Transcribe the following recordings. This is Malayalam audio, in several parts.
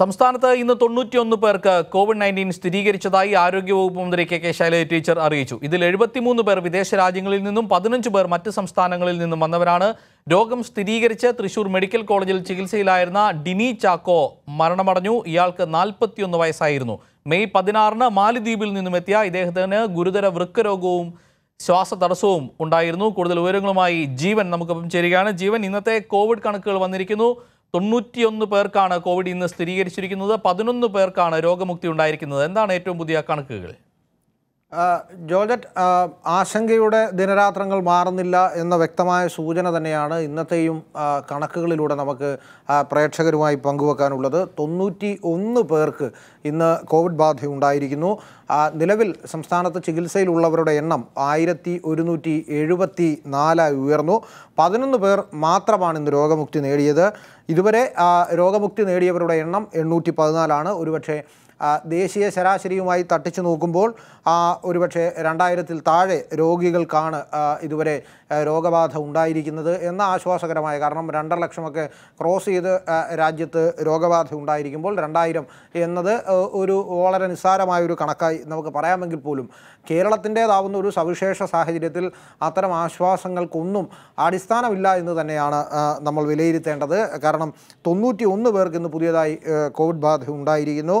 സംസ്ഥാനത്ത് ഇന്ന് തൊണ്ണൂറ്റിയൊന്ന് പേർക്ക് കോവിഡ് നയൻറ്റീൻ സ്ഥിരീകരിച്ചതായി ആരോഗ്യവകുപ്പ് മന്ത്രി കെ കെ ശൈലജ ടീച്ചർ അറിയിച്ചു ഇതിൽ എഴുപത്തിമൂന്ന് പേർ വിദേശ രാജ്യങ്ങളിൽ നിന്നും പതിനഞ്ച് പേർ മറ്റ് സംസ്ഥാനങ്ങളിൽ നിന്നും വന്നവരാണ് രോഗം സ്ഥിരീകരിച്ച് തൃശൂർ മെഡിക്കൽ കോളേജിൽ ചികിത്സയിലായിരുന്ന ഡിനി ചാക്കോ മരണമടഞ്ഞു ഇയാൾക്ക് നാൽപ്പത്തിയൊന്ന് വയസ്സായിരുന്നു മെയ് പതിനാറിന് മാലിദ്വീപിൽ നിന്നും എത്തിയ ഇദ്ദേഹത്തിന് ഗുരുതര വൃക്കരോഗവും ശ്വാസ തടസ്സവും ഉണ്ടായിരുന്നു കൂടുതൽ വിവരങ്ങളുമായി ജീവൻ നമുക്കൊപ്പം ചേരുകയാണ് ജീവൻ ഇന്നത്തെ കോവിഡ് കണക്കുകൾ വന്നിരിക്കുന്നു തൊണ്ണൂറ്റിയൊന്ന് പേർക്കാണ് കോവിഡ് ഇന്ന് സ്ഥിരീകരിച്ചിരിക്കുന്നത് പതിനൊന്ന് പേർക്കാണ് രോഗമുക്തി ഉണ്ടായിരിക്കുന്നത് എന്താണ് ഏറ്റവും പുതിയ കണക്കുകൾ ജോർജറ്റ് ആശങ്കയുടെ ദിനരാത്രങ്ങൾ മാറുന്നില്ല എന്ന വ്യക്തമായ സൂചന തന്നെയാണ് ഇന്നത്തെയും കണക്കുകളിലൂടെ നമുക്ക് പ്രേക്ഷകരുമായി പങ്കുവെക്കാനുള്ളത് തൊണ്ണൂറ്റി ഒന്ന് പേർക്ക് ഇന്ന് കോവിഡ് ബാധ ഉണ്ടായിരിക്കുന്നു നിലവിൽ സംസ്ഥാനത്ത് ചികിത്സയിലുള്ളവരുടെ എണ്ണം ആയിരത്തി ഒരുന്നൂറ്റി എഴുപത്തി നാലായി ഉയർന്നു പതിനൊന്ന് പേർ മാത്രമാണ് ഇന്ന് രോഗമുക്തി നേടിയത് ഇതുവരെ രോഗമുക്തി നേടിയവരുടെ എണ്ണം എണ്ണൂറ്റി പതിനാലാണ് ഒരുപക്ഷെ ദേശീയ ശരാശരിയുമായി തട്ടിച്ചു നോക്കുമ്പോൾ ഒരുപക്ഷെ രണ്ടായിരത്തിൽ താഴെ രോഗികൾക്കാണ് ഇതുവരെ രോഗബാധ ഉണ്ടായിരിക്കുന്നത് എന്ന ആശ്വാസകരമായ കാരണം രണ്ടര ലക്ഷമൊക്കെ ക്രോസ് ചെയ്ത് രാജ്യത്ത് രോഗബാധ ഉണ്ടായിരിക്കുമ്പോൾ രണ്ടായിരം എന്നത് ഒരു വളരെ നിസ്സാരമായൊരു ഒരു കണക്കായി നമുക്ക് പറയാമെങ്കിൽ പോലും കേരളത്തിൻ്റേതാവുന്ന ഒരു സവിശേഷ സാഹചര്യത്തിൽ അത്തരം ആശ്വാസങ്ങൾക്കൊന്നും അടിസ്ഥാനമില്ല എന്ന് തന്നെയാണ് നമ്മൾ വിലയിരുത്തേണ്ടത് കാരണം തൊണ്ണൂറ്റി ഒന്ന് പേർക്ക് ഇന്ന് പുതിയതായി കോവിഡ് ബാധ ഉണ്ടായിരിക്കുന്നു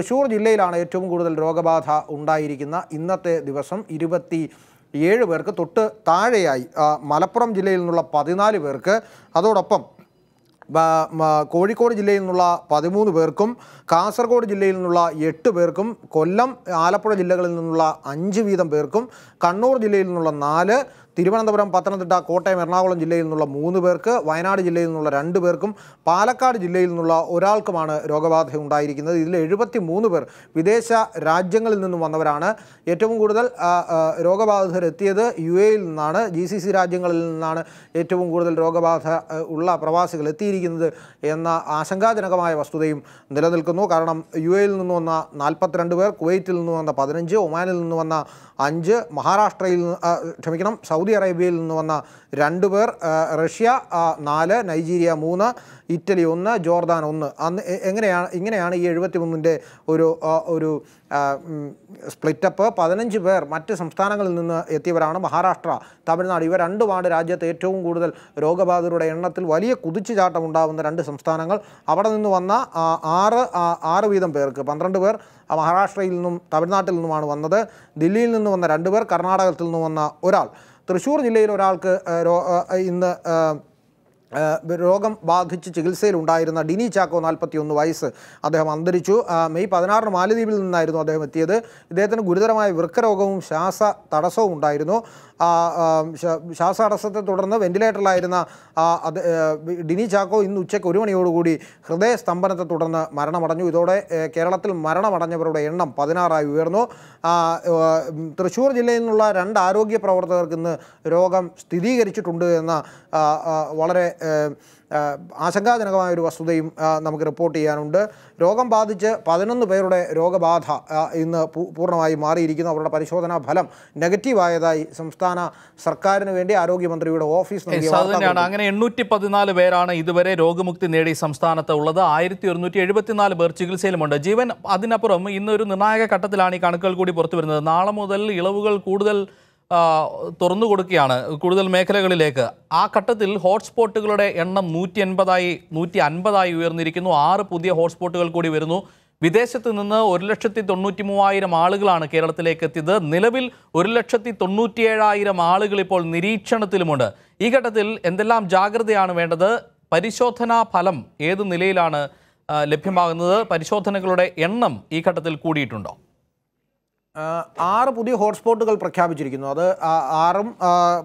തൃശ്ശൂർ ജില്ലയിലാണ് ഏറ്റവും കൂടുതൽ രോഗബാധ ഉണ്ടായിരിക്കുന്ന ഇന്നത്തെ ദിവസം ഇരുപത്തി ഏഴ് പേർക്ക് തൊട്ട് താഴെയായി മലപ്പുറം ജില്ലയിൽ നിന്നുള്ള പതിനാല് പേർക്ക് അതോടൊപ്പം കോഴിക്കോട് ജില്ലയിൽ നിന്നുള്ള പതിമൂന്ന് പേർക്കും കാസർഗോഡ് ജില്ലയിൽ നിന്നുള്ള എട്ട് പേർക്കും കൊല്ലം ആലപ്പുഴ ജില്ലകളിൽ നിന്നുള്ള അഞ്ച് വീതം പേർക്കും കണ്ണൂർ ജില്ലയിൽ നിന്നുള്ള നാല് തിരുവനന്തപുരം പത്തനംതിട്ട കോട്ടയം എറണാകുളം ജില്ലയിൽ നിന്നുള്ള മൂന്ന് പേർക്ക് വയനാട് ജില്ലയിൽ നിന്നുള്ള രണ്ട് പേർക്കും പാലക്കാട് ജില്ലയിൽ നിന്നുള്ള ഒരാൾക്കുമാണ് രോഗബാധ ഉണ്ടായിരിക്കുന്നത് ഇതിൽ എഴുപത്തി പേർ വിദേശ രാജ്യങ്ങളിൽ നിന്നും വന്നവരാണ് ഏറ്റവും കൂടുതൽ രോഗബാധിതരെത്തിയത് യു എയിൽ നിന്നാണ് ജി സി സി രാജ്യങ്ങളിൽ നിന്നാണ് ഏറ്റവും കൂടുതൽ രോഗബാധ ഉള്ള പ്രവാസികൾ എത്തിയിരിക്കുന്നത് എന്ന ആശങ്കാജനകമായ വസ്തുതയും നിലനിൽക്കുന്നു കാരണം യു എയിൽ നിന്ന് വന്ന നാൽപ്പത്തിരണ്ട് പേർ കുവൈറ്റിൽ നിന്ന് വന്ന പതിനഞ്ച് ഒമാനിൽ നിന്ന് വന്ന അഞ്ച് മഹാരാഷ്ട്രയിൽ ക്ഷമിക്കണം സൗദി സൗദി അറേബ്യയിൽ നിന്ന് വന്ന രണ്ട് പേർ റഷ്യ നാല് നൈജീരിയ മൂന്ന് ഇറ്റലി ഒന്ന് ജോർദാൻ ഒന്ന് അന്ന് എങ്ങനെയാണ് ഇങ്ങനെയാണ് ഈ എഴുപത്തി മൂന്നിൻ്റെ ഒരു ഒരു സ്പ്ലിറ്റപ്പ് പതിനഞ്ച് പേർ മറ്റ് സംസ്ഥാനങ്ങളിൽ നിന്ന് എത്തിയവരാണ് മഹാരാഷ്ട്ര തമിഴ്നാട് ഇവ രണ്ടുമാണ് രാജ്യത്ത് ഏറ്റവും കൂടുതൽ രോഗബാധിതരുടെ എണ്ണത്തിൽ വലിയ കുതിച്ചുചാട്ടം ഉണ്ടാകുന്ന രണ്ട് സംസ്ഥാനങ്ങൾ അവിടെ നിന്ന് വന്ന ആറ് ആറ് വീതം പേർക്ക് പന്ത്രണ്ട് പേർ മഹാരാഷ്ട്രയിൽ നിന്നും തമിഴ്നാട്ടിൽ നിന്നുമാണ് വന്നത് ദില്ലിയിൽ നിന്ന് വന്ന രണ്ട് പേർ കർണാടകത്തിൽ നിന്ന് വന്ന ഒരാൾ തൃശ്ശൂർ ജില്ലയിൽ ഒരാൾക്ക് ഇന്ന് രോഗം ബാധിച്ച് ചികിത്സയിലുണ്ടായിരുന്ന ഡിനി ചാക്കോ നാൽപ്പത്തിയൊന്ന് വയസ്സ് അദ്ദേഹം അന്തരിച്ചു മെയ് പതിനാറിന് മാലദ്വീപിൽ നിന്നായിരുന്നു അദ്ദേഹം എത്തിയത് ഇദ്ദേഹത്തിന് ഗുരുതരമായ വൃക്കരോഗവും ശ്വാസ തടസ്സവും ഉണ്ടായിരുന്നു ശ്വാസ തടസ്സത്തെ തുടർന്ന് വെന്റിലേറ്ററിലായിരുന്ന ഡിനി ചാക്കോ ഇന്ന് ഉച്ചയ്ക്ക് ഒരു മണിയോടുകൂടി ഹൃദയ സ്തംഭനത്തെ തുടർന്ന് മരണമടഞ്ഞു ഇതോടെ കേരളത്തിൽ മരണമടഞ്ഞവരുടെ എണ്ണം പതിനാറായി ഉയർന്നു തൃശ്ശൂർ ജില്ലയിൽ നിന്നുള്ള രണ്ട് ആരോഗ്യ പ്രവർത്തകർക്ക് ഇന്ന് രോഗം സ്ഥിരീകരിച്ചിട്ടുണ്ട് എന്ന വളരെ ആശങ്കാജനകമായ ഒരു വസ്തുതയും നമുക്ക് റിപ്പോർട്ട് ചെയ്യാനുണ്ട് രോഗം ബാധിച്ച് പതിനൊന്ന് പേരുടെ രോഗബാധ ഇന്ന് പൂർണ്ണമായി മാറിയിരിക്കുന്നു അവരുടെ പരിശോധനാ ഫലം നെഗറ്റീവായതായി സംസ്ഥാന സർക്കാരിന് വേണ്ടി ആരോഗ്യമന്ത്രിയുടെ ഓഫീസ് അങ്ങനെ എണ്ണൂറ്റി പതിനാല് പേരാണ് ഇതുവരെ രോഗമുക്തി നേടി സംസ്ഥാനത്ത് ഉള്ളത് ആയിരത്തി ഒരുന്നൂറ്റി എഴുപത്തിനാല് പേർ ചികിത്സയിലുമുണ്ട് ജീവൻ അതിനപ്പുറം ഇന്നൊരു നിർണായക ഘട്ടത്തിലാണ് ഈ കണക്കുകൾ കൂടി പുറത്തു വരുന്നത് നാളെ മുതൽ ഇളവുകൾ കൂടുതൽ തുറന്നു കൊടുക്കുകയാണ് കൂടുതൽ മേഖലകളിലേക്ക് ആ ഘട്ടത്തിൽ ഹോട്ട്സ്പോട്ടുകളുടെ എണ്ണം നൂറ്റി എൺപതായി നൂറ്റി അൻപതായി ഉയർന്നിരിക്കുന്നു ആറ് പുതിയ ഹോട്ട്സ്പോട്ടുകൾ കൂടി വരുന്നു വിദേശത്ത് നിന്ന് ഒരു ലക്ഷത്തി തൊണ്ണൂറ്റി മൂവായിരം ആളുകളാണ് കേരളത്തിലേക്ക് എത്തിയത് നിലവിൽ ഒരു ലക്ഷത്തി തൊണ്ണൂറ്റിയേഴായിരം ആളുകൾ ഇപ്പോൾ നിരീക്ഷണത്തിലുമുണ്ട് ഈ ഘട്ടത്തിൽ എന്തെല്ലാം ജാഗ്രതയാണ് വേണ്ടത് പരിശോധനാ ഫലം ഏത് നിലയിലാണ് ലഭ്യമാകുന്നത് പരിശോധനകളുടെ എണ്ണം ഈ ഘട്ടത്തിൽ കൂടിയിട്ടുണ്ടോ ആറ് പുതിയ ഹോട്ട്സ്പോട്ടുകൾ പ്രഖ്യാപിച്ചിരിക്കുന്നു അത് ആറും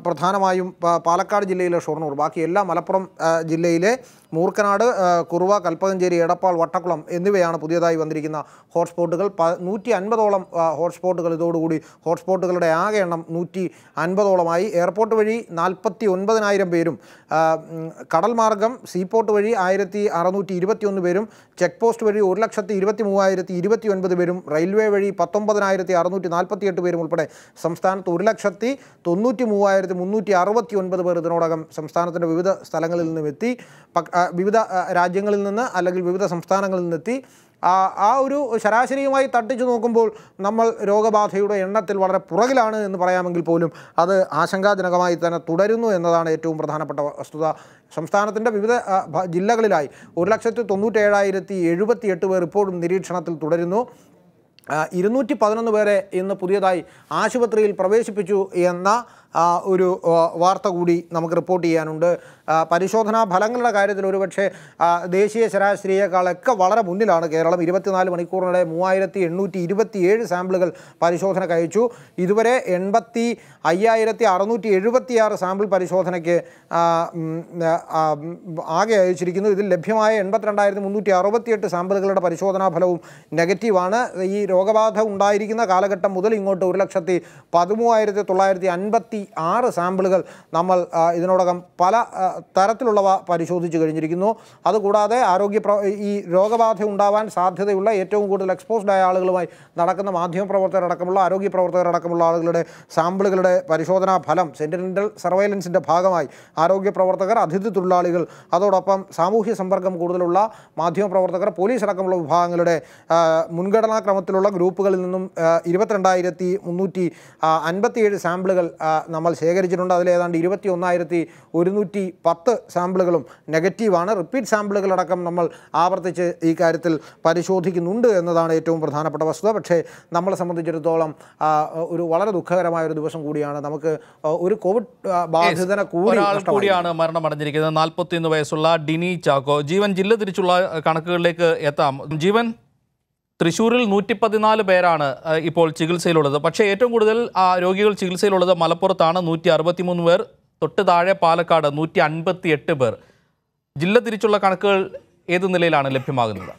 പ്രധാനമായും പാലക്കാട് ജില്ലയിലെ ഷൊർണൂർ ബാക്കി എല്ലാ മലപ്പുറം ജില്ലയിലെ മൂർക്കനാട് കുറുവ കൽപ്പകഞ്ചേരി എടപ്പാൾ വട്ടക്കുളം എന്നിവയാണ് പുതിയതായി വന്നിരിക്കുന്ന ഹോട്ട്സ്പോട്ടുകൾ പ നൂറ്റി അൻപതോളം ഹോട്ട്സ്പോട്ടുകൾ ഇതോടുകൂടി ഹോട്ട്സ്പോട്ടുകളുടെ ആകെ എണ്ണം നൂറ്റി അൻപതോളമായി എയർപോർട്ട് വഴി നാൽപ്പത്തി ഒൻപതിനായിരം പേരും കടൽ മാർഗം സീപോർട്ട് വഴി ആയിരത്തി അറുന്നൂറ്റി ഇരുപത്തി ഒന്ന് പേരും ചെക്ക് പോസ്റ്റ് വഴി ഒരു ലക്ഷത്തി ഇരുപത്തി മൂവായിരത്തി ഇരുപത്തി ഒൻപത് പേരും റെയിൽവേ വഴി പത്തൊമ്പതിനായിരത്തി അറുന്നൂറ്റി നാൽപ്പത്തി എട്ട് പേരും ഉൾപ്പെടെ സംസ്ഥാനത്ത് ഒരു ലക്ഷത്തി തൊണ്ണൂറ്റി മൂവായിരത്തി മുന്നൂറ്റി അറുപത്തി ഒൻപത് പേർ ഇതിനോടകം സംസ്ഥാനത്തിൻ്റെ വിവിധ സ്ഥലങ്ങളിൽ നിന്നും എത്തി വിവിധ രാജ്യങ്ങളിൽ നിന്ന് അല്ലെങ്കിൽ വിവിധ സംസ്ഥാനങ്ങളിൽ നിന്നെത്തി ആ ഒരു ശരാശരിയുമായി തട്ടിച്ചു നോക്കുമ്പോൾ നമ്മൾ രോഗബാധയുടെ എണ്ണത്തിൽ വളരെ പുറകിലാണ് എന്ന് പറയാമെങ്കിൽ പോലും അത് ആശങ്കാജനകമായി തന്നെ തുടരുന്നു എന്നതാണ് ഏറ്റവും പ്രധാനപ്പെട്ട വസ്തുത സംസ്ഥാനത്തിൻ്റെ വിവിധ ജില്ലകളിലായി ഒരു ലക്ഷത്തി തൊണ്ണൂറ്റേഴായിരത്തി എട്ട് പേർ ഇപ്പോഴും നിരീക്ഷണത്തിൽ തുടരുന്നു ഇരുന്നൂറ്റി പതിനൊന്ന് പേരെ ഇന്ന് പുതിയതായി ആശുപത്രിയിൽ പ്രവേശിപ്പിച്ചു എന്ന ഒരു വാർത്ത കൂടി നമുക്ക് റിപ്പോർട്ട് ചെയ്യാനുണ്ട് പരിശോധനാ ഫലങ്ങളുടെ കാര്യത്തിൽ ഒരുപക്ഷെ ദേശീയ ശരാശരിയേക്കാളൊക്കെ വളരെ മുന്നിലാണ് കേരളം ഇരുപത്തിനാല് മണിക്കൂറിനിടെ മൂവായിരത്തി എണ്ണൂറ്റി ഇരുപത്തിയേഴ് സാമ്പിളുകൾ പരിശോധനയ്ക്ക് അയച്ചു ഇതുവരെ എൺപത്തി അയ്യായിരത്തി അറുന്നൂറ്റി എഴുപത്തിയാറ് സാമ്പിൾ പരിശോധനയ്ക്ക് ആകെ അയച്ചിരിക്കുന്നു ഇതിൽ ലഭ്യമായ എൺപത്തിരണ്ടായിരത്തി മുന്നൂറ്റി അറുപത്തിയെട്ട് സാമ്പിളുകളുടെ പരിശോധനാ ഫലവും നെഗറ്റീവാണ് ഈ രോഗബാധ ഉണ്ടായിരിക്കുന്ന കാലഘട്ടം മുതൽ ഇങ്ങോട്ട് ഒരു ലക്ഷത്തി പതിമൂവായിരത്തി തൊള്ളായിരത്തി അൻപത്തി ആറ് സാമ്പിളുകൾ നമ്മൾ ഇതിനോടകം പല തരത്തിലുള്ളവ പരിശോധിച്ച് കഴിഞ്ഞിരിക്കുന്നു അതുകൂടാതെ ആരോഗ്യ ഈ രോഗബാധ ഉണ്ടാവാൻ സാധ്യതയുള്ള ഏറ്റവും കൂടുതൽ എക്സ്പോസ്ഡ് ആയ ആളുകളുമായി നടക്കുന്ന മാധ്യമപ്രവർത്തകരടക്കമുള്ള ആരോഗ്യ പ്രവർത്തകരടക്കമുള്ള ആളുകളുടെ സാമ്പിളുകളുടെ പരിശോധനാ ഫലം സെൻറ്റിനൽ സർവൈലൻസിൻ്റെ ഭാഗമായി ആരോഗ്യ പ്രവർത്തകർ അതിഥി തൊഴിലാളികൾ അതോടൊപ്പം സാമൂഹ്യ സമ്പർക്കം കൂടുതലുള്ള മാധ്യമപ്രവർത്തകർ പോലീസ് അടക്കമുള്ള വിഭാഗങ്ങളുടെ മുൻഗണനാക്രമത്തിലുള്ള ഗ്രൂപ്പുകളിൽ നിന്നും ഇരുപത്തിരണ്ടായിരത്തി മുന്നൂറ്റി അൻപത്തിയേഴ് സാമ്പിളുകൾ നമ്മൾ ശേഖരിച്ചിട്ടുണ്ട് അതിൽ ഏതാണ്ട് ഇരുപത്തി ഒന്നായിരത്തി ഒരുന്നൂറ്റി പത്ത് സാമ്പിളുകളും നെഗറ്റീവാണ് റിപ്പീറ്റ് സാമ്പിളുകളടക്കം നമ്മൾ ആവർത്തിച്ച് ഈ കാര്യത്തിൽ പരിശോധിക്കുന്നുണ്ട് എന്നതാണ് ഏറ്റവും പ്രധാനപ്പെട്ട വസ്തുത പക്ഷേ നമ്മളെ സംബന്ധിച്ചിടത്തോളം ഒരു വളരെ ദുഃഖകരമായ ഒരു ദിവസം കൂടിയാണ് നമുക്ക് ഒരു കോവിഡ് ബാധിതനെ കൂടി കൂടിയാണ് മരണമടഞ്ഞിരിക്കുന്നത് നാൽപ്പത്തിയൊന്ന് വയസ്സുള്ള ഡിനി ചാക്കോ ജീവൻ ജില്ല തിരിച്ചുള്ള കണക്കുകളിലേക്ക് എത്താം ജീവൻ തൃശ്ശൂരിൽ നൂറ്റി പതിനാല് പേരാണ് ഇപ്പോൾ ചികിത്സയിലുള്ളത് പക്ഷേ ഏറ്റവും കൂടുതൽ രോഗികൾ ചികിത്സയിലുള്ളത് മലപ്പുറത്താണ് നൂറ്റി അറുപത്തിമൂന്ന് പേർ തൊട്ട് താഴെ പാലക്കാട് നൂറ്റി അൻപത്തി എട്ട് പേർ ജില്ല തിരിച്ചുള്ള കണക്കുകൾ ഏത് നിലയിലാണ് ലഭ്യമാകുന്നത്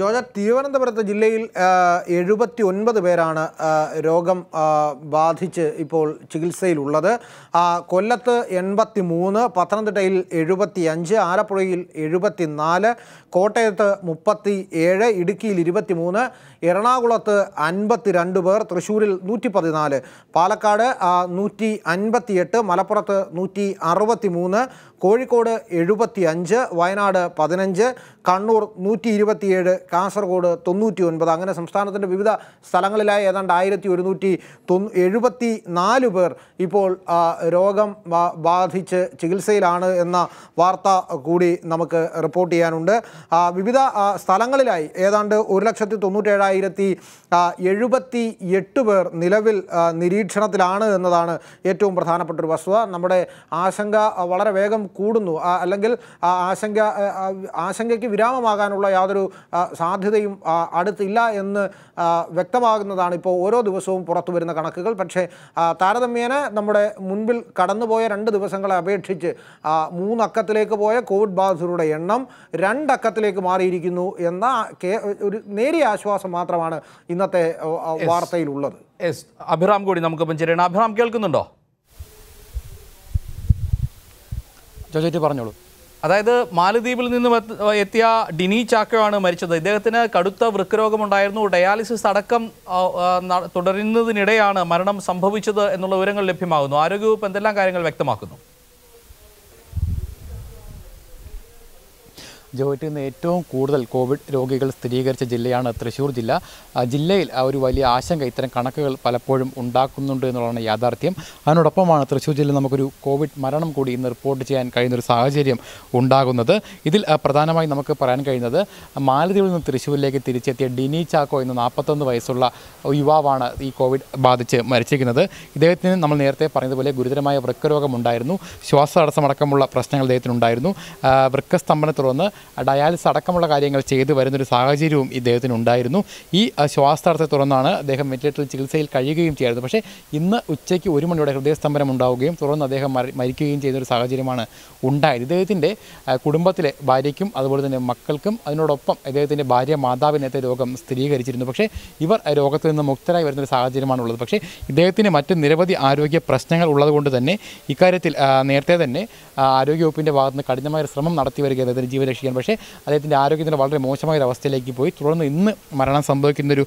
ജോജ തിരുവനന്തപുരത്ത് ജില്ലയിൽ എഴുപത്തി ഒൻപത് പേരാണ് രോഗം ബാധിച്ച് ഇപ്പോൾ ചികിത്സയിലുള്ളത് കൊല്ലത്ത് എൺപത്തി മൂന്ന് പത്തനംതിട്ടയിൽ എഴുപത്തി അഞ്ച് ആലപ്പുഴയിൽ എഴുപത്തി നാല് കോട്ടയത്ത് മുപ്പത്തി ഏഴ് ഇടുക്കിയിൽ ഇരുപത്തി മൂന്ന് എറണാകുളത്ത് അൻപത്തി രണ്ട് പേർ തൃശ്ശൂരിൽ നൂറ്റി പതിനാല് പാലക്കാട് നൂറ്റി അൻപത്തി എട്ട് മലപ്പുറത്ത് നൂറ്റി അറുപത്തി മൂന്ന് കോഴിക്കോട് എഴുപത്തി അഞ്ച് വയനാട് പതിനഞ്ച് കണ്ണൂർ നൂറ്റി ഇരുപത്തിയേഴ് കാസർഗോഡ് തൊണ്ണൂറ്റി ഒൻപത് അങ്ങനെ സംസ്ഥാനത്തിൻ്റെ വിവിധ സ്ഥലങ്ങളിലായി ഏതാണ്ട് ആയിരത്തി ഒരുന്നൂറ്റി തൊണ്ണൂ എഴുപത്തി നാല് പേർ ഇപ്പോൾ രോഗം ബാധിച്ച് ചികിത്സയിലാണ് എന്ന വാർത്ത കൂടി നമുക്ക് റിപ്പോർട്ട് ചെയ്യാനുണ്ട് വിവിധ സ്ഥലങ്ങളിലായി ഏതാണ്ട് ഒരു ലക്ഷത്തി തൊണ്ണൂറ്റേഴായിരത്തി എഴുപത്തി എട്ട് പേർ നിലവിൽ നിരീക്ഷണത്തിലാണ് എന്നതാണ് ഏറ്റവും പ്രധാനപ്പെട്ടൊരു വസ്തുത നമ്മുടെ ആശങ്ക വളരെ വേഗം കൂടുന്നു അല്ലെങ്കിൽ ആശങ്ക ആശങ്കയ്ക്ക് വിരാമമാകാനുള്ള യാതൊരു സാധ്യതയും അടുത്തില്ല എന്ന് വ്യക്തമാകുന്നതാണ് ഇപ്പോൾ ഓരോ ദിവസവും പുറത്തു വരുന്ന കണക്കുകൾ പക്ഷേ താരതമ്യേന നമ്മുടെ മുൻപിൽ കടന്നുപോയ രണ്ട് ദിവസങ്ങളെ അപേക്ഷിച്ച് മൂന്നക്കത്തിലേക്ക് പോയ കോവിഡ് ബാധിതരുടെ എണ്ണം രണ്ടക്കത്തിലേക്ക് മാറിയിരിക്കുന്നു എന്ന ഒരു നേരിയ ആശ്വാസം മാത്രമാണ് ഇന്നത്തെ വാർത്തയിലുള്ളത് അഭിറാം കൂടി നമുക്കിപ്പം ചെറിയ അഭിറാം കേൾക്കുന്നുണ്ടോ ജോജേറ്റ് പറഞ്ഞോളൂ അതായത് മാലദ്വീപിൽ നിന്ന് എത്തിയ ഡിനി ചാക്കോയാണ് മരിച്ചത് ഇദ്ദേഹത്തിന് കടുത്ത വൃക്കരോഗമുണ്ടായിരുന്നു ഡയാലിസിസ് അടക്കം തുടരുന്നതിനിടെയാണ് മരണം സംഭവിച്ചത് എന്നുള്ള വിവരങ്ങൾ ലഭ്യമാകുന്നു ആരോഗ്യവകുപ്പ് എന്തെല്ലാം കാര്യങ്ങൾ വ്യക്തമാക്കുന്നു ജോയിറ്റിൽ നിന്ന് ഏറ്റവും കൂടുതൽ കോവിഡ് രോഗികൾ സ്ഥിരീകരിച്ച ജില്ലയാണ് തൃശ്ശൂർ ജില്ല ജില്ലയിൽ ഒരു വലിയ ആശങ്ക ഇത്തരം കണക്കുകൾ പലപ്പോഴും ഉണ്ടാക്കുന്നുണ്ട് എന്നുള്ളതാണ് യാഥാർത്ഥ്യം അതിനോടൊപ്പമാണ് തൃശ്ശൂർ ജില്ലയിൽ നമുക്കൊരു കോവിഡ് മരണം കൂടി ഇന്ന് റിപ്പോർട്ട് ചെയ്യാൻ കഴിയുന്നൊരു സാഹചര്യം ഉണ്ടാകുന്നത് ഇതിൽ പ്രധാനമായി നമുക്ക് പറയാൻ കഴിയുന്നത് മാലദ്വീപിൽ നിന്ന് തൃശ്ശൂരിലേക്ക് തിരിച്ചെത്തിയ ഡിനി ചാക്കോ എന്ന നാൽപ്പത്തൊന്ന് വയസ്സുള്ള യുവാവാണ് ഈ കോവിഡ് ബാധിച്ച് മരിച്ചിരിക്കുന്നത് ഇദ്ദേഹത്തിന് നമ്മൾ നേരത്തെ പറഞ്ഞതുപോലെ ഗുരുതരമായ വൃക്കരോഗമുണ്ടായിരുന്നു ശ്വാസതടസ്സമടക്കമുള്ള പ്രശ്നങ്ങൾ ഇദ്ദേഹത്തിനുണ്ടായിരുന്നു വൃക്കസ്തംഭനത്തെ തുടർന്ന് ഡയാലിസ് അടക്കമുള്ള കാര്യങ്ങൾ ചെയ്തു വരുന്നൊരു സാഹചര്യവും ഉണ്ടായിരുന്നു ഈ ശ്വാസത്തെ തുടർന്നാണ് അദ്ദേഹം വെന്റിലേറ്ററിൽ ചികിത്സയിൽ കഴിയുകയും ചെയ്യുന്നത് പക്ഷേ ഇന്ന് ഉച്ചയ്ക്ക് ഒരു മണിയോടെ ഹൃദയസ്തംഭനം ഉണ്ടാവുകയും തുടർന്ന് അദ്ദേഹം മരിക്കുകയും ചെയ്യുന്നൊരു സാഹചര്യമാണ് ഉണ്ടായത് ഇദ്ദേഹത്തിൻ്റെ കുടുംബത്തിലെ ഭാര്യയ്ക്കും അതുപോലെ തന്നെ മക്കൾക്കും അതിനോടൊപ്പം അദ്ദേഹത്തിൻ്റെ ഭാര്യ മാതാവിനത്തെ രോഗം സ്ഥിരീകരിച്ചിരുന്നു പക്ഷേ ഇവർ രോഗത്തിൽ നിന്ന് മുക്തരായി വരുന്നൊരു സാഹചര്യമാണുള്ളത് പക്ഷേ ഇദ്ദേഹത്തിന് മറ്റ് നിരവധി ആരോഗ്യ പ്രശ്നങ്ങൾ ഉള്ളതുകൊണ്ട് തന്നെ ഇക്കാര്യത്തിൽ നേരത്തെ തന്നെ ആരോഗ്യവകുപ്പിൻ്റെ ഭാഗത്തുനിന്ന് കഠിനമായ ശ്രമം നടത്തി വരികയാണ് ഇദ്ദേഹത്തിന് ജീവരക്ഷിക്കാൻ കഴിഞ്ഞു പക്ഷേ അദ്ദേഹത്തിൻ്റെ ആരോഗ്യത്തിൻ്റെ വളരെ മോശമായ ഒരു അവസ്ഥയിലേക്ക് പോയി തുടർന്ന് ഇന്ന് മരണം സംഭവിക്കുന്നൊരു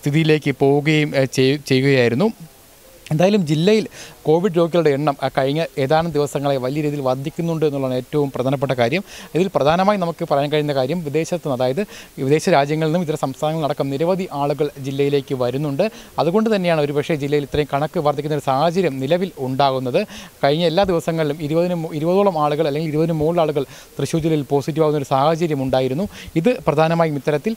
സ്ഥിതിയിലേക്ക് പോവുകയും ചെയ്യുകയായിരുന്നു എന്തായാലും ജില്ലയിൽ കോവിഡ് രോഗികളുടെ എണ്ണം കഴിഞ്ഞ ഏതാനും ദിവസങ്ങളെ വലിയ രീതിയിൽ വർദ്ധിക്കുന്നുണ്ട് എന്നുള്ളതാണ് ഏറ്റവും പ്രധാനപ്പെട്ട കാര്യം ഇതിൽ പ്രധാനമായി നമുക്ക് പറയാൻ കഴിയുന്ന കാര്യം വിദേശത്തു നിന്ന് അതായത് വിദേശ രാജ്യങ്ങളിൽ നിന്നും ഇതര സംസ്ഥാനങ്ങളിൽ അടക്കം നിരവധി ആളുകൾ ജില്ലയിലേക്ക് വരുന്നുണ്ട് അതുകൊണ്ട് തന്നെയാണ് ഒരുപക്ഷേ ജില്ലയിൽ ഇത്രയും കണക്ക് വർദ്ധിക്കുന്ന ഒരു സാഹചര്യം നിലവിൽ ഉണ്ടാകുന്നത് കഴിഞ്ഞ എല്ലാ ദിവസങ്ങളിലും ഇരുപതിനും ഇരുപതോളം ആളുകൾ അല്ലെങ്കിൽ ഇരുപതിനും മുകളിൽ ആളുകൾ തൃശ്ശൂർ ജില്ലയിൽ പോസിറ്റീവ് ആകുന്ന ഒരു സാഹചര്യം ഉണ്ടായിരുന്നു ഇത് പ്രധാനമായും ഇത്തരത്തിൽ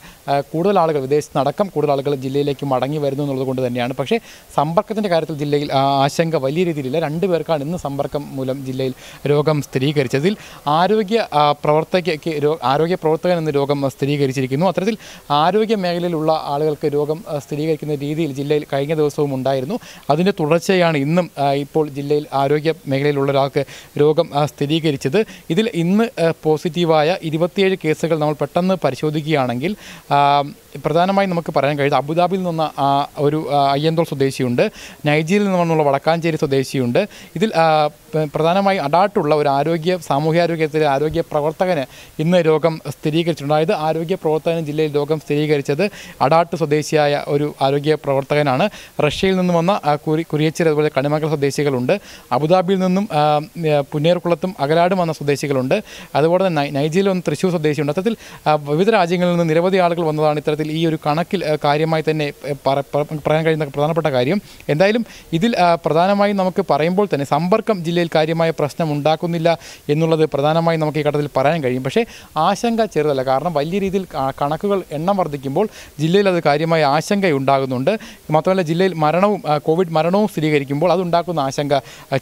കൂടുതൽ ആളുകൾ വിദേശത്ത് അടക്കം കൂടുതൽ ആളുകൾ ജില്ലയിലേക്ക് മടങ്ങി വരുന്നു എന്നുള്ളത് കൊണ്ട് തന്നെയാണ് പക്ഷേ സമ്പർക്കത്തിൻ്റെ കാര്യത്തിൽ ജില്ലയിൽ ആശങ്ക വലിയ വലിയ രീതിയിലില്ല രണ്ട് പേർക്കാണ് ഇന്ന് സമ്പർക്കം മൂലം ജില്ലയിൽ രോഗം സ്ഥിരീകരിച്ചതിൽ ആരോഗ്യ പ്രവർത്തകയ്ക്ക് ആരോഗ്യ പ്രവർത്തകൻ എന്ന് രോഗം സ്ഥിരീകരിച്ചിരിക്കുന്നു അത്തരത്തിൽ ആരോഗ്യ മേഖലയിലുള്ള ആളുകൾക്ക് രോഗം സ്ഥിരീകരിക്കുന്ന രീതിയിൽ ജില്ലയിൽ കഴിഞ്ഞ ദിവസവും ഉണ്ടായിരുന്നു അതിൻ്റെ തുടർച്ചയാണ് ഇന്നും ഇപ്പോൾ ജില്ലയിൽ ആരോഗ്യ മേഖലയിലുള്ള ഒരാൾക്ക് രോഗം സ്ഥിരീകരിച്ചത് ഇതിൽ ഇന്ന് പോസിറ്റീവായ ഇരുപത്തിയേഴ് കേസുകൾ നമ്മൾ പെട്ടെന്ന് പരിശോധിക്കുകയാണെങ്കിൽ പ്രധാനമായും നമുക്ക് പറയാൻ കഴിയുന്നത് അബുദാബിയിൽ നിന്ന ഒരു അയ്യന്തോൾ സ്വദേശിയുണ്ട് നൈജീരിയയിൽ നിന്നുള്ള വടക്കാഞ്ചേരി സ്വദേശിയുണ്ട് ഇതിൽ പ്രധാനമായി അഡാട്ടുള്ള ഒരു ആരോഗ്യ സാമൂഹ്യാരോഗ്യത്തിലെ ആരോഗ്യ പ്രവർത്തകന് ഇന്ന് രോഗം സ്ഥിരീകരിച്ചിട്ടുണ്ട് അതായത് ആരോഗ്യ പ്രവർത്തകനും ജില്ലയിൽ രോഗം സ്ഥിരീകരിച്ചത് അഡാട്ട് സ്വദേശിയായ ഒരു ആരോഗ്യ പ്രവർത്തകനാണ് റഷ്യയിൽ നിന്നും വന്ന കുരി കുരിയച്ചിൽ അതുപോലെ കണിമംഗല സ്വദേശികളുണ്ട് അബുദാബിയിൽ നിന്നും പുന്നേർക്കുളത്തും അകലാടും വന്ന സ്വദേശികളുണ്ട് അതുപോലെ തന്നെ നൈജീരിയിൽ വന്ന് തൃശ്ശൂർ സ്വദേശിയുണ്ട് അത്തരത്തിൽ വിവിധ രാജ്യങ്ങളിൽ നിന്ന് നിരവധി ആളുകൾ വന്നതാണ് ഇത്തരത്തിൽ ഈ ഒരു കണക്കിൽ കാര്യമായി തന്നെ പറയാൻ കഴിയുന്ന പ്രധാനപ്പെട്ട കാര്യം എന്തായാലും ഇതിൽ പ്രധാനമായും നമുക്ക് പറയുമ്പോൾ തന്നെ സമ്പർക്കം ജില്ലയിൽ മേഖലയിൽ കാര്യമായ പ്രശ്നം ഉണ്ടാക്കുന്നില്ല എന്നുള്ളത് പ്രധാനമായും നമുക്ക് ഈ ഘട്ടത്തിൽ പറയാൻ കഴിയും പക്ഷേ ആശങ്ക ചെറുതല്ല കാരണം വലിയ രീതിയിൽ കണക്കുകൾ എണ്ണം വർദ്ധിക്കുമ്പോൾ ജില്ലയിൽ അത് കാര്യമായ ആശങ്ക ഉണ്ടാകുന്നുണ്ട് മാത്രമല്ല ജില്ലയിൽ മരണവും കോവിഡ് മരണവും സ്ഥിരീകരിക്കുമ്പോൾ അതുണ്ടാക്കുന്ന ആശങ്ക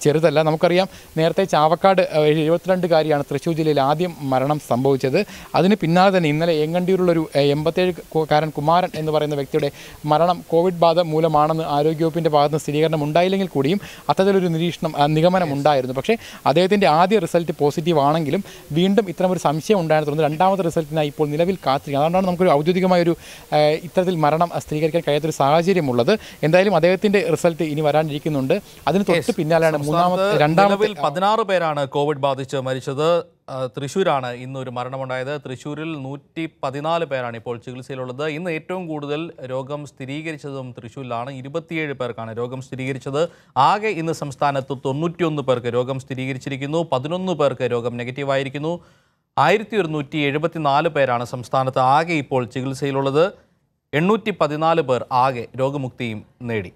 ചെറുതല്ല നമുക്കറിയാം നേരത്തെ ചാവക്കാട് എഴുപത്തിരണ്ടുകാരിയാണ് തൃശ്ശൂർ ജില്ലയിൽ ആദ്യം മരണം സംഭവിച്ചത് അതിന് പിന്നാലെ തന്നെ ഇന്നലെ എങ്കണ്ടിയൂരിലുള്ളൊരു എൺപത്തേഴ് കാരൻ കുമാരൻ എന്ന് പറയുന്ന വ്യക്തിയുടെ മരണം കോവിഡ് ബാധ മൂലമാണെന്ന് ആരോഗ്യവകുപ്പിൻ്റെ ഭാഗത്ത് സ്ഥിരീകരണം ഉണ്ടായില്ലെങ്കിൽ കൂടിയും അത്തരത്തിലൊരു നിരീക്ഷണം നിഗമനം ഉണ്ടായി ഉണ്ടായിരുന്നു പക്ഷേ അദ്ദേഹത്തിൻ്റെ ആദ്യ റിസൾട്ട് പോസിറ്റീവ് ആണെങ്കിലും വീണ്ടും ഇത്തരമൊരു സംശയം ഉണ്ടായിരുന്നു രണ്ടാമത്തെ റിസൾട്ടിനായി ഇപ്പോൾ നിലവിൽ കാത്തിരിക്കുക അതുകൊണ്ടാണ് നമുക്കൊരു ഔദ്യോഗികമായൊരു ഇത്തരത്തിൽ മരണം സ്ഥിരീകരിക്കാൻ കഴിയാത്തൊരു സാഹചര്യമുള്ളത് എന്തായാലും അദ്ദേഹത്തിൻ്റെ റിസൾട്ട് ഇനി വരാനിരിക്കുന്നുണ്ട് അതിന് തൊട്ട് പിന്നാലെയാണ് മൂന്നാമത്തെ രണ്ടാമത്തെ പതിനാറ് പേരാണ് കോവിഡ് ബാധിച്ച് മരിച്ചത് തൃശ്ശൂരാണ് ഇന്ന് ഒരു മരണമുണ്ടായത് തൃശ്ശൂരിൽ നൂറ്റി പതിനാല് പേരാണ് ഇപ്പോൾ ചികിത്സയിലുള്ളത് ഇന്ന് ഏറ്റവും കൂടുതൽ രോഗം സ്ഥിരീകരിച്ചതും തൃശ്ശൂരിലാണ് ഇരുപത്തിയേഴ് പേർക്കാണ് രോഗം സ്ഥിരീകരിച്ചത് ആകെ ഇന്ന് സംസ്ഥാനത്ത് തൊണ്ണൂറ്റിയൊന്ന് പേർക്ക് രോഗം സ്ഥിരീകരിച്ചിരിക്കുന്നു പതിനൊന്ന് പേർക്ക് രോഗം നെഗറ്റീവായിരിക്കുന്നു ആയിരത്തി ഒരുന്നൂറ്റി എഴുപത്തിനാല് പേരാണ് സംസ്ഥാനത്ത് ആകെ ഇപ്പോൾ ചികിത്സയിലുള്ളത് എണ്ണൂറ്റി പതിനാല് പേർ ആകെ രോഗമുക്തിയും നേടി